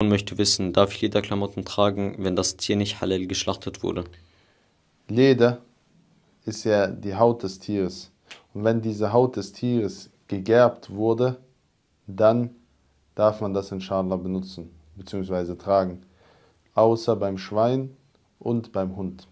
Und möchte wissen, darf ich Lederklamotten tragen, wenn das Tier nicht halal geschlachtet wurde? Leder ist ja die Haut des Tieres. Und wenn diese Haut des Tieres gegerbt wurde, dann darf man das in inshallah benutzen bzw. tragen. Außer beim Schwein und beim Hund.